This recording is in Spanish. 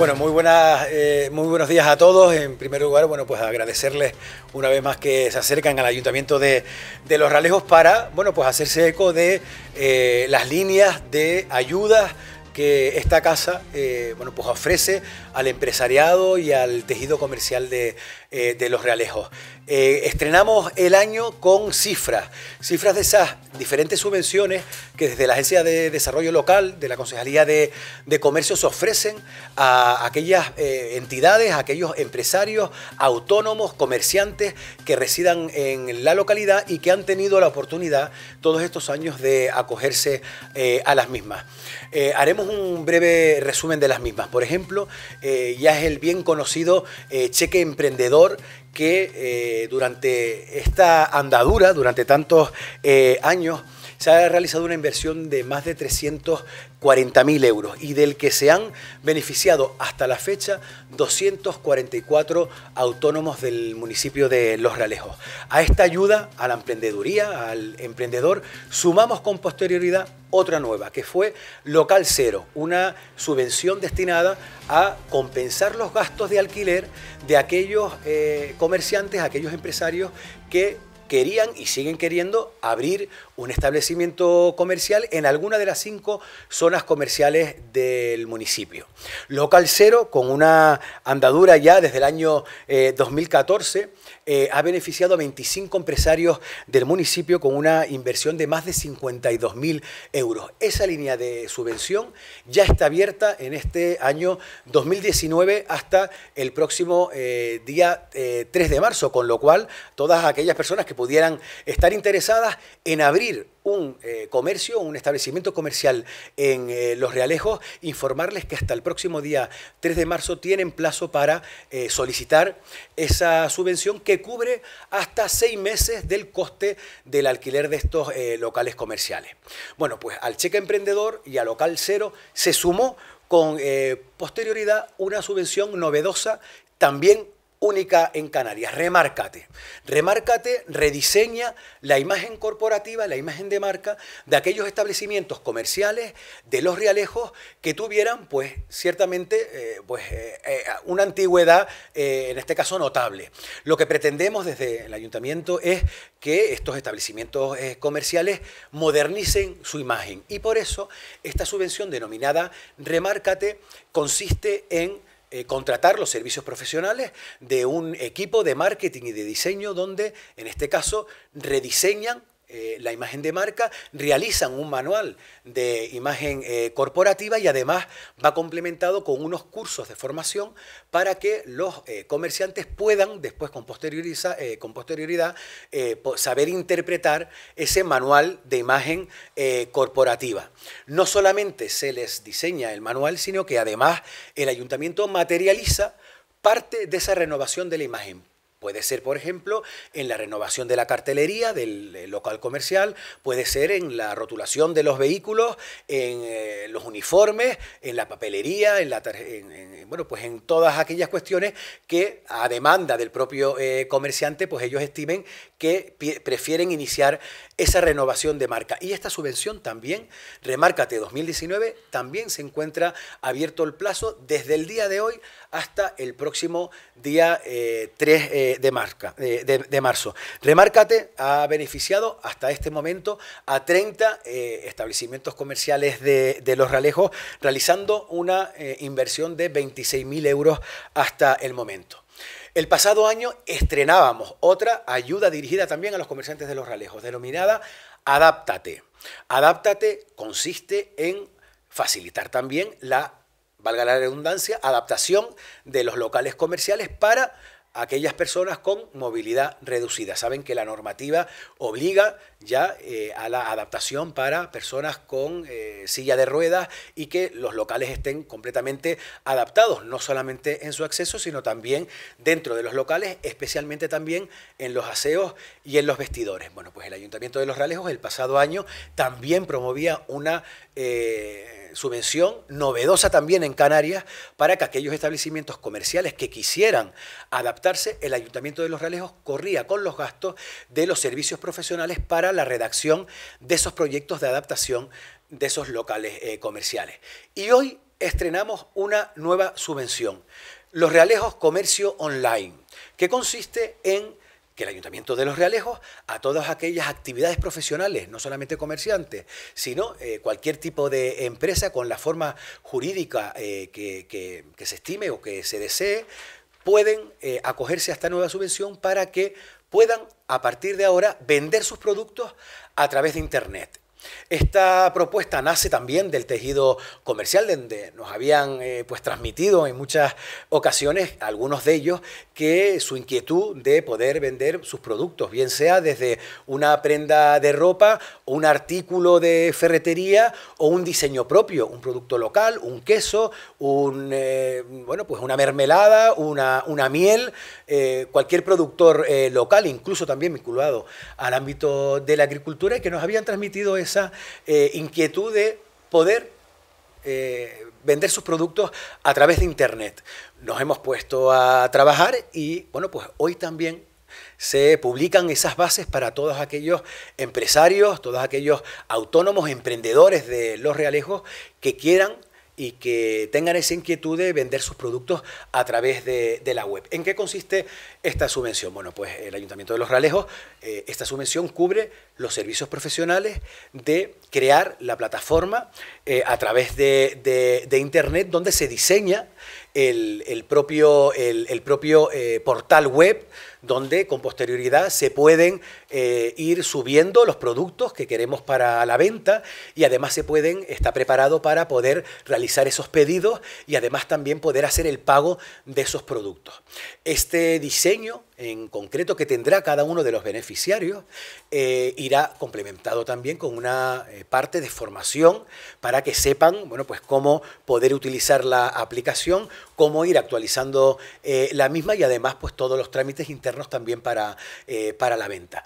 Bueno, muy, buenas, eh, muy buenos días a todos. En primer lugar, bueno, pues agradecerles una vez más que se acercan al Ayuntamiento de, de Los Ralejos para, bueno, pues hacerse eco de eh, las líneas de ayudas que esta casa eh, bueno, pues ofrece al empresariado y al tejido comercial de, eh, de los realejos. Eh, estrenamos el año con cifras, cifras de esas diferentes subvenciones que desde la Agencia de Desarrollo Local, de la Consejería de, Comercio, se ofrecen a aquellas eh, entidades, a aquellos empresarios, autónomos, comerciantes que residan en la localidad y que han tenido la oportunidad todos estos años de acogerse a las mismas. haremos un breve resumen de las mismas. Por ejemplo, ya es el bien conocido cheque emprendedor jugador que eh, durante esta andadura, durante tantos eh, años, se ha realizado una inversión de más de 340.000 euros y del que se han beneficiado hasta la fecha 244 autónomos del municipio de Los Ralejos. A esta ayuda a la emprendeduría, al emprendedor, sumamos con posterioridad otra nueva, que fue Local Cero, una subvención destinada a compensar los gastos de alquiler de aquellos eh, comerciantes, aquellos empresarios que querían y siguen queriendo abrir un establecimiento comercial en alguna de las cinco zonas comerciales del municipio. Local Cero, con una andadura ya desde el año 2014, eh, eh, ha beneficiado a 25 empresarios del municipio con una inversión de más de 52 mil euros. Esa línea de subvención ya está abierta en este año 2019 hasta el próximo eh, día 3 de marzo, con lo cual todas aquellas personas que pudieran estar interesadas en abrir un eh, comercio, un establecimiento comercial en eh, Los Realejos, informarles que hasta el próximo día 3 de marzo tienen plazo para eh, solicitar esa subvención que cubre hasta seis meses del coste del alquiler de estos locales comerciales. Bueno, pues al cheque emprendedor y a local cero se sumó con posterioridad una subvención novedosa también única en Canarias. Remárcate. Remárcate rediseña la imagen corporativa, la imagen de marca de aquellos establecimientos comerciales, de los realejos que tuvieran, pues, ciertamente, eh, pues, eh, eh, una antigüedad, en este caso notable. Lo que pretendemos desde el ayuntamiento es que estos establecimientos comerciales modernicen su imagen. Y por eso esta subvención denominada Remárcate consiste en eh, contratar los servicios profesionales de un equipo de marketing y de diseño donde, en este caso, rediseñan eh, la imagen de marca, realizan un manual de imagen eh, corporativa y además va complementado con unos cursos de formación para que los eh, comerciantes puedan después con, con posterioridad saber interpretar ese manual de imagen corporativa. No solamente se les diseña el manual, sino que además el ayuntamiento materializa parte de esa renovación de la imagen Puede ser, por ejemplo, en la renovación de la cartelería del local comercial, puede ser en la rotulación de los vehículos, en eh, los uniformes, en la papelería, en, bueno, pues en todas aquellas cuestiones que a demanda del propio eh, comerciante, pues ellos estimen que prefieren iniciar esa renovación de marca. Y esta subvención también, remárcate 2019, también se encuentra abierto el plazo desde el día de hoy hasta el próximo día de eh, 3 de, marzo. Remárcate ha beneficiado hasta este momento a 30 eh, establecimientos comerciales de, Los Ralejos, realizando una eh, inversión de 26.000 euros hasta el momento. El pasado año estrenábamos otra ayuda dirigida también a los comerciantes de Los Ralejos, denominada Adáptate. Adáptate consiste en facilitar también la valga la redundancia, adaptación de los locales comerciales para aquellas personas con movilidad reducida. Saben que la normativa obliga ya eh, a la adaptación para personas con eh, silla de ruedas y que los locales estén completamente adaptados, no solamente en su acceso, sino también dentro de los locales, especialmente también en los aseos y en los vestidores. Bueno, pues el Ayuntamiento de Los Ralejos el pasado año también promovía una... Eh, subvención novedosa también en Canarias para que aquellos establecimientos comerciales que quisieran adaptarse, el Ayuntamiento de Los Realejos corría con los gastos de los servicios profesionales para la redacción de esos proyectos de adaptación de esos locales eh, comerciales. Y hoy estrenamos una nueva subvención, Los Realejos Comercio Online, que consiste en que el Ayuntamiento de Los Realejos a todas aquellas actividades profesionales, no solamente comerciantes, sino eh, cualquier tipo de empresa con la forma jurídica eh, que, se estime o que se desee, pueden eh, acogerse a esta nueva subvención para que puedan a partir de ahora vender sus productos a través de Internet. Esta propuesta nace también del tejido comercial, donde nos habían eh, pues, transmitido en muchas ocasiones, algunos de ellos, que su inquietud de poder vender sus productos, bien sea desde una prenda de ropa, un artículo de ferretería o un diseño propio, un producto local, un queso, un, eh, bueno, pues una mermelada, una, una miel, eh, cualquier productor local, incluso también vinculado al ámbito de la agricultura, y que nos habían transmitido esa eh, inquietud de poder eh, vender sus productos a través de Internet. Nos hemos puesto a trabajar y, bueno, pues hoy también se publican esas bases para todos aquellos empresarios, todos aquellos autónomos, emprendedores de los realejos que quieran y que tengan esa inquietud de vender sus productos a través de, la web. ¿En qué consiste esta subvención? Bueno, pues el Ayuntamiento de Los Realejos, eh, esta subvención cubre los servicios profesionales de crear la plataforma eh, a través de, Internet donde se diseña el, propio, el, propio eh, portal web donde con posterioridad se pueden eh, ir subiendo los productos que queremos para la venta y además se pueden, está preparado para poder realizar esos pedidos y además también poder hacer el pago de esos productos. Este diseño en concreto que tendrá cada uno de los beneficiarios eh, irá complementado también con una eh, parte de formación para que sepan bueno, pues cómo poder utilizar la aplicación, cómo ir actualizando eh, la misma y además pues, todos los trámites internos también para, para la venta.